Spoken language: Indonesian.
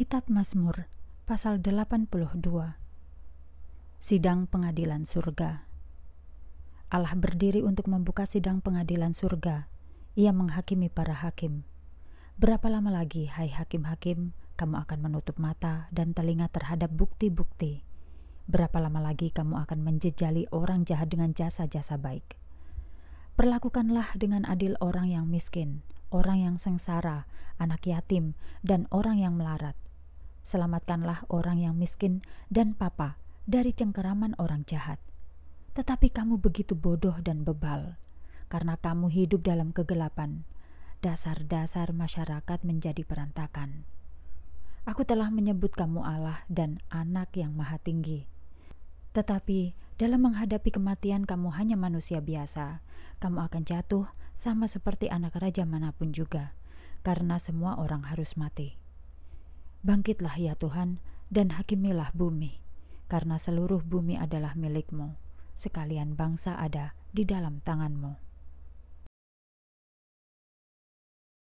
Kitab Mazmur pasal 82 Sidang Pengadilan Surga Allah berdiri untuk membuka sidang pengadilan surga. Ia menghakimi para hakim. Berapa lama lagi, hai hakim-hakim, kamu akan menutup mata dan telinga terhadap bukti-bukti? Berapa lama lagi kamu akan menjejali orang jahat dengan jasa-jasa baik? Perlakukanlah dengan adil orang yang miskin, orang yang sengsara, anak yatim, dan orang yang melarat – Selamatkanlah orang yang miskin dan papa dari cengkeraman orang jahat. Tetapi kamu begitu bodoh dan bebal, karena kamu hidup dalam kegelapan. Dasar-dasar masyarakat menjadi perantakan. Aku telah menyebut kamu Allah dan Anak yang Maha Tinggi. Tetapi dalam menghadapi kematian, kamu hanya manusia biasa. Kamu akan jatuh sama seperti anak raja manapun juga, karena semua orang harus mati. Bangkitlah ya Tuhan, dan hakimilah bumi, karena seluruh bumi adalah milikmu, sekalian bangsa ada di dalam tanganmu.